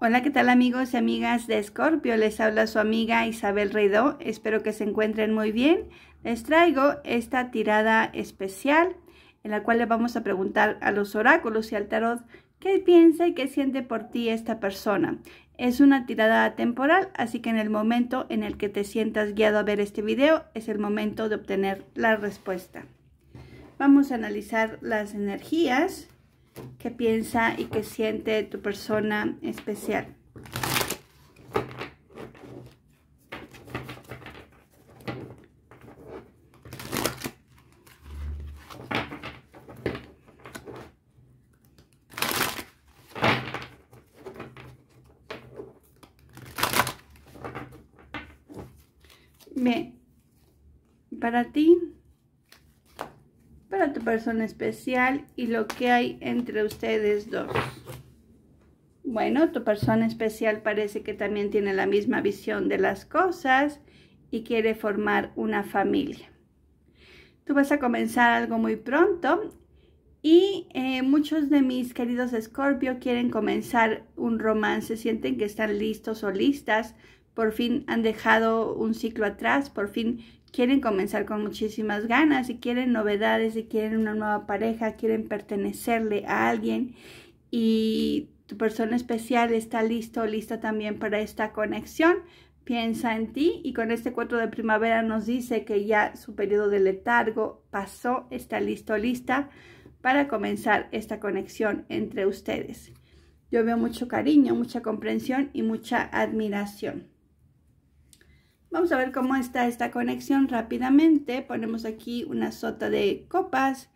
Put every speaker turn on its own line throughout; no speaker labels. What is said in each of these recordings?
Hola, ¿qué tal amigos y amigas de Escorpio? Les habla su amiga Isabel Reidó. Espero que se encuentren muy bien. Les traigo esta tirada especial en la cual le vamos a preguntar a los oráculos y al tarot qué piensa y qué siente por ti esta persona. Es una tirada temporal, así que en el momento en el que te sientas guiado a ver este video es el momento de obtener la respuesta. Vamos a analizar las energías que piensa y que siente tu persona especial. Bien, para ti a tu persona especial y lo que hay entre ustedes dos. Bueno, tu persona especial parece que también tiene la misma visión de las cosas y quiere formar una familia. Tú vas a comenzar algo muy pronto y eh, muchos de mis queridos Scorpio quieren comenzar un romance, sienten que están listos o listas por fin han dejado un ciclo atrás, por fin quieren comenzar con muchísimas ganas y quieren novedades y quieren una nueva pareja, quieren pertenecerle a alguien y tu persona especial está listo, lista también para esta conexión. Piensa en ti y con este 4 de primavera nos dice que ya su periodo de letargo pasó, está listo, lista para comenzar esta conexión entre ustedes. Yo veo mucho cariño, mucha comprensión y mucha admiración. Vamos a ver cómo está esta conexión rápidamente. Ponemos aquí una sota de copas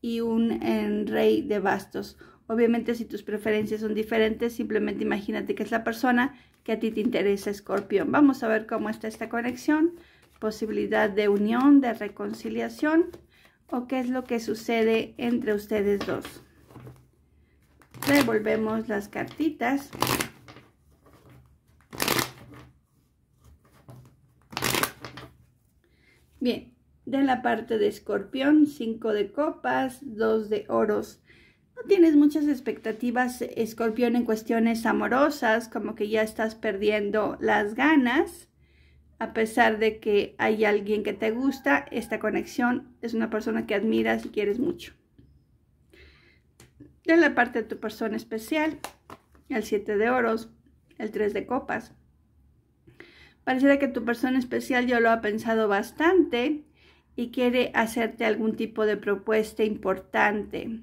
y un rey de bastos. Obviamente si tus preferencias son diferentes, simplemente imagínate que es la persona que a ti te interesa, escorpión. Vamos a ver cómo está esta conexión, posibilidad de unión, de reconciliación o qué es lo que sucede entre ustedes dos. Revolvemos las cartitas. Bien, de la parte de escorpión, 5 de copas, 2 de oros. No tienes muchas expectativas, escorpión, en cuestiones amorosas, como que ya estás perdiendo las ganas. A pesar de que hay alguien que te gusta, esta conexión es una persona que admiras y quieres mucho. De la parte de tu persona especial, el 7 de oros, el 3 de copas. Pareciera que tu persona especial ya lo ha pensado bastante y quiere hacerte algún tipo de propuesta importante.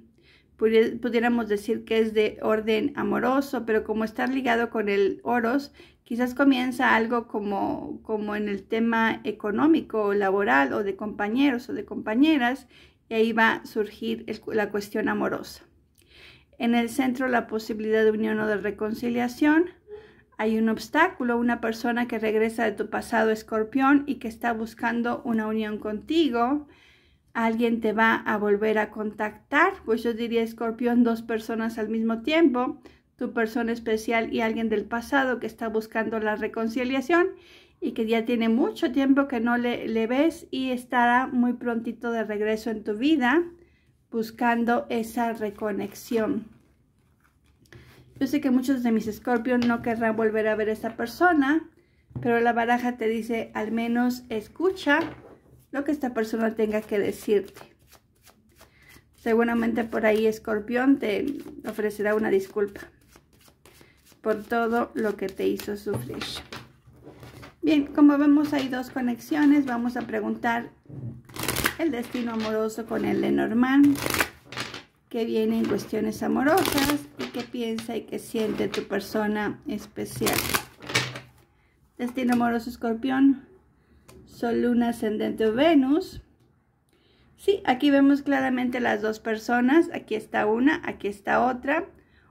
pudiéramos decir que es de orden amoroso, pero como está ligado con el oros, quizás comienza algo como, como en el tema económico o laboral o de compañeros o de compañeras, y ahí va a surgir la cuestión amorosa. En el centro la posibilidad de unión o de reconciliación, hay un obstáculo, una persona que regresa de tu pasado escorpión y que está buscando una unión contigo. Alguien te va a volver a contactar, pues yo diría escorpión, dos personas al mismo tiempo, tu persona especial y alguien del pasado que está buscando la reconciliación y que ya tiene mucho tiempo que no le, le ves y estará muy prontito de regreso en tu vida buscando esa reconexión. Yo sé que muchos de mis Scorpion no querrán volver a ver a esta persona, pero la baraja te dice, al menos escucha lo que esta persona tenga que decirte. Seguramente por ahí Escorpión te ofrecerá una disculpa por todo lo que te hizo sufrir. Bien, como vemos hay dos conexiones, vamos a preguntar el destino amoroso con el Norman que viene en cuestiones amorosas y que piensa y que siente tu persona especial. Destino amoroso escorpión, sol, luna, ascendente Venus. Sí, aquí vemos claramente las dos personas, aquí está una, aquí está otra.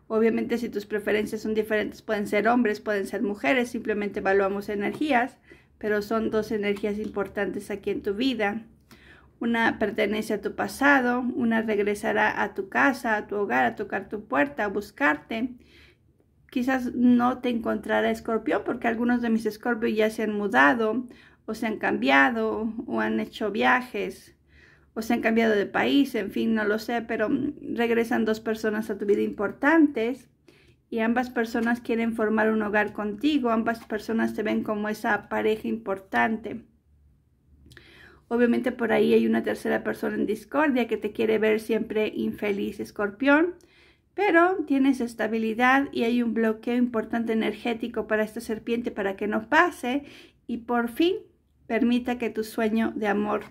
Obviamente si tus preferencias son diferentes, pueden ser hombres, pueden ser mujeres, simplemente evaluamos energías, pero son dos energías importantes aquí en tu vida una pertenece a tu pasado, una regresará a tu casa, a tu hogar, a tocar tu puerta, a buscarte. Quizás no te encontrará escorpión porque algunos de mis escorpios ya se han mudado o se han cambiado o han hecho viajes o se han cambiado de país, en fin, no lo sé, pero regresan dos personas a tu vida importantes y ambas personas quieren formar un hogar contigo, ambas personas te ven como esa pareja importante. Obviamente por ahí hay una tercera persona en discordia que te quiere ver siempre infeliz, escorpión. Pero tienes estabilidad y hay un bloqueo importante energético para esta serpiente para que no pase y por fin permita que tu sueño de amor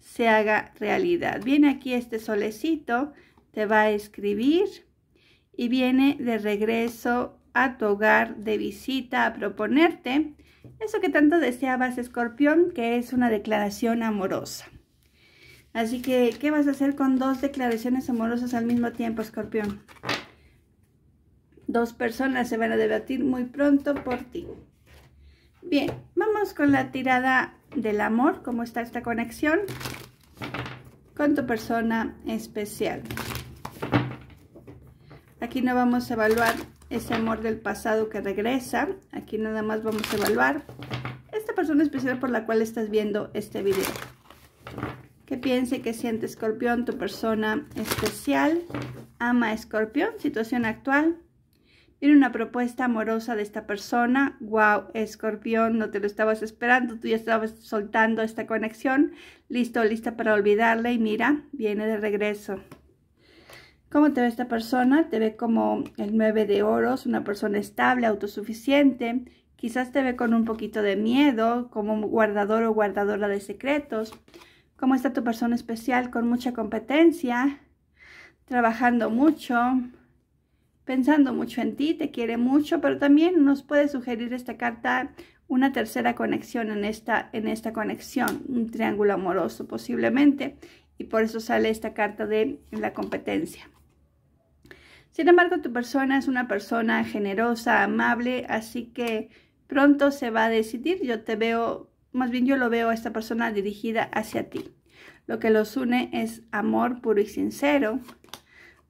se haga realidad. Viene aquí este solecito, te va a escribir y viene de regreso a tu hogar de visita a proponerte eso que tanto deseabas, escorpión, que es una declaración amorosa. Así que, ¿qué vas a hacer con dos declaraciones amorosas al mismo tiempo, escorpión? Dos personas se van a debatir muy pronto por ti. Bien, vamos con la tirada del amor, cómo está esta conexión con tu persona especial. Aquí no vamos a evaluar ese amor del pasado que regresa. Aquí nada más vamos a evaluar esta persona especial por la cual estás viendo este video. ¿Qué piense, que siente Escorpión, tu persona especial? Ama Escorpión, situación actual. Tiene una propuesta amorosa de esta persona. Wow, Escorpión, no te lo estabas esperando, tú ya estabas soltando esta conexión. Listo, lista para olvidarla y mira, viene de regreso. ¿Cómo te ve esta persona? Te ve como el 9 de oros, una persona estable, autosuficiente. Quizás te ve con un poquito de miedo, como guardador o guardadora de secretos. ¿Cómo está tu persona especial? Con mucha competencia, trabajando mucho, pensando mucho en ti, te quiere mucho, pero también nos puede sugerir esta carta una tercera conexión en esta, en esta conexión, un triángulo amoroso posiblemente, y por eso sale esta carta de la competencia. Sin embargo, tu persona es una persona generosa, amable, así que pronto se va a decidir. Yo te veo, más bien yo lo veo a esta persona dirigida hacia ti. Lo que los une es amor puro y sincero.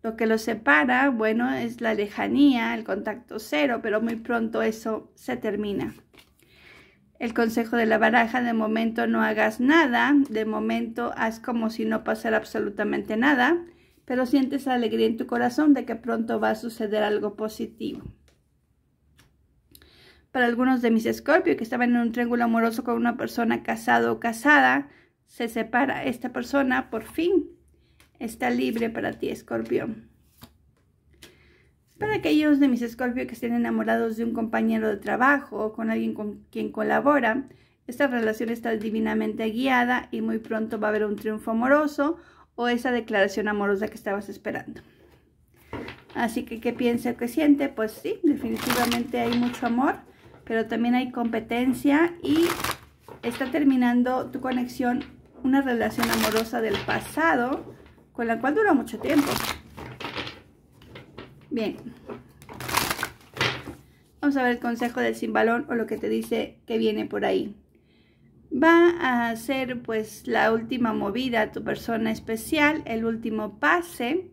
Lo que los separa, bueno, es la lejanía, el contacto cero, pero muy pronto eso se termina. El consejo de la baraja, de momento no hagas nada, de momento haz como si no pasara absolutamente nada pero sientes alegría en tu corazón de que pronto va a suceder algo positivo. Para algunos de mis escorpios que estaban en un triángulo amoroso con una persona casada o casada, se separa esta persona por fin. Está libre para ti, escorpión. Para aquellos de mis escorpios que estén enamorados de un compañero de trabajo o con alguien con quien colabora, esta relación está divinamente guiada y muy pronto va a haber un triunfo amoroso o esa declaración amorosa que estabas esperando. Así que, ¿qué piensa o qué siente? Pues sí, definitivamente hay mucho amor, pero también hay competencia y está terminando tu conexión, una relación amorosa del pasado, con la cual duró mucho tiempo. Bien. Vamos a ver el consejo del simbalón o lo que te dice que viene por ahí va a ser pues la última movida, tu persona especial, el último pase,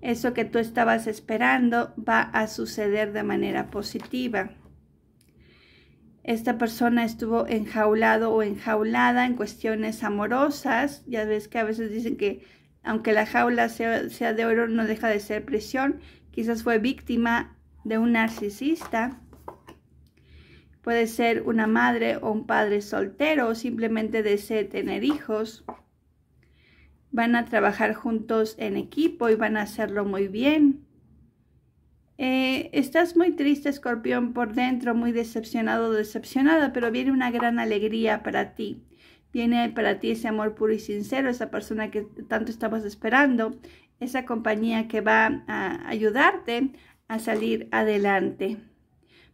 eso que tú estabas esperando va a suceder de manera positiva. Esta persona estuvo enjaulado o enjaulada en cuestiones amorosas, ya ves que a veces dicen que aunque la jaula sea, sea de oro no deja de ser prisión, quizás fue víctima de un narcisista Puede ser una madre o un padre soltero o simplemente desee tener hijos. Van a trabajar juntos en equipo y van a hacerlo muy bien. Eh, estás muy triste, escorpión, por dentro, muy decepcionado decepcionada, pero viene una gran alegría para ti. Viene para ti ese amor puro y sincero, esa persona que tanto estabas esperando, esa compañía que va a ayudarte a salir adelante.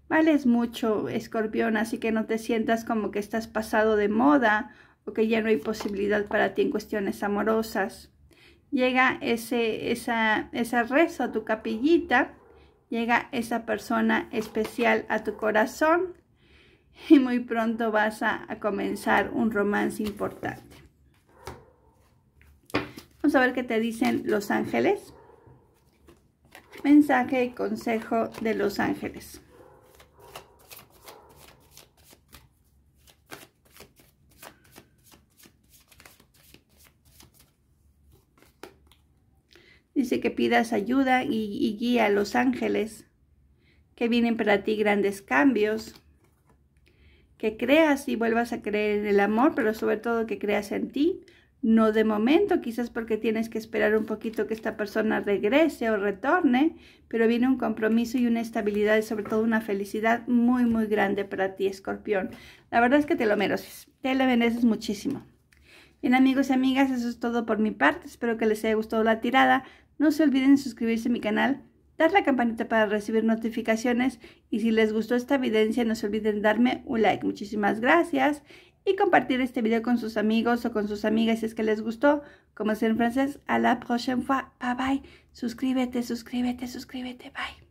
Vales mucho, escorpión, así que no te sientas como que estás pasado de moda o que ya no hay posibilidad para ti en cuestiones amorosas. Llega ese, esa, esa rezo a tu capillita, llega esa persona especial a tu corazón y muy pronto vas a comenzar un romance importante. Vamos a ver qué te dicen los ángeles. Mensaje y consejo de los ángeles. Dice que pidas ayuda y, guía a los ángeles, que vienen para ti grandes cambios, que creas y vuelvas a creer en el amor, pero sobre todo que creas en ti. No de momento, quizás porque tienes que esperar un poquito que esta persona regrese o retorne, pero viene un compromiso y una estabilidad y sobre todo una felicidad muy, muy grande para ti, escorpión. La verdad es que te lo mereces, te lo mereces muchísimo. Bien amigos y amigas, eso es todo por mi parte. Espero que les haya gustado la tirada. No se olviden suscribirse a mi canal, dar la campanita para recibir notificaciones y si les gustó esta evidencia no se olviden darme un like. Muchísimas gracias y compartir este video con sus amigos o con sus amigas si es que les gustó. Como es en francés, a la prochaine fois. Bye bye. Suscríbete, suscríbete, suscríbete. Bye.